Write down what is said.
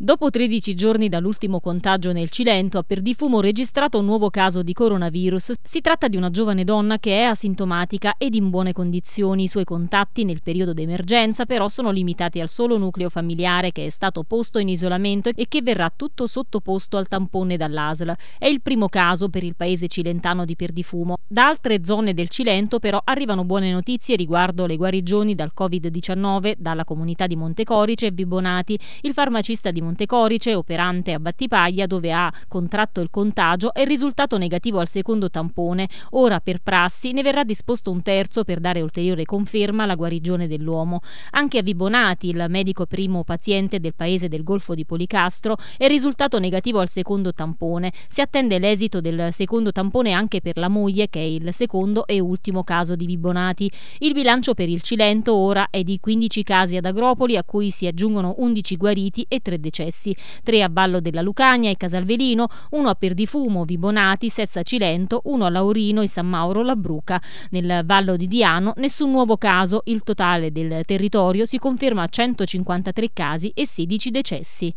Dopo 13 giorni dall'ultimo contagio nel Cilento, ha a Perdifumo registrato un nuovo caso di coronavirus. Si tratta di una giovane donna che è asintomatica ed in buone condizioni. I suoi contatti nel periodo d'emergenza però sono limitati al solo nucleo familiare che è stato posto in isolamento e che verrà tutto sottoposto al tampone dall'ASL. È il primo caso per il paese cilentano di per Perdifumo. Da altre zone del Cilento però arrivano buone notizie riguardo le guarigioni dal Covid-19 dalla comunità di Montecorice e Bibonati. Il farmacista di Montecorice Montecorice, operante a Battipaglia, dove ha contratto il contagio, è risultato negativo al secondo tampone. Ora per prassi ne verrà disposto un terzo per dare ulteriore conferma alla guarigione dell'uomo. Anche a Vibonati, il medico primo paziente del paese del Golfo di Policastro, è risultato negativo al secondo tampone. Si attende l'esito del secondo tampone anche per la moglie, che è il secondo e ultimo caso di Vibonati. Il bilancio per il Cilento ora è di 15 casi ad Agropoli, a cui si aggiungono 11 guariti e 3 decessi decessi, tre a Vallo della Lucania e Casalvelino, uno a Perdifumo, Vibonati, Sessa Cilento, uno a Laurino e San Mauro Labruca. Nel Vallo di Diano nessun nuovo caso, il totale del territorio si conferma a 153 casi e 16 decessi.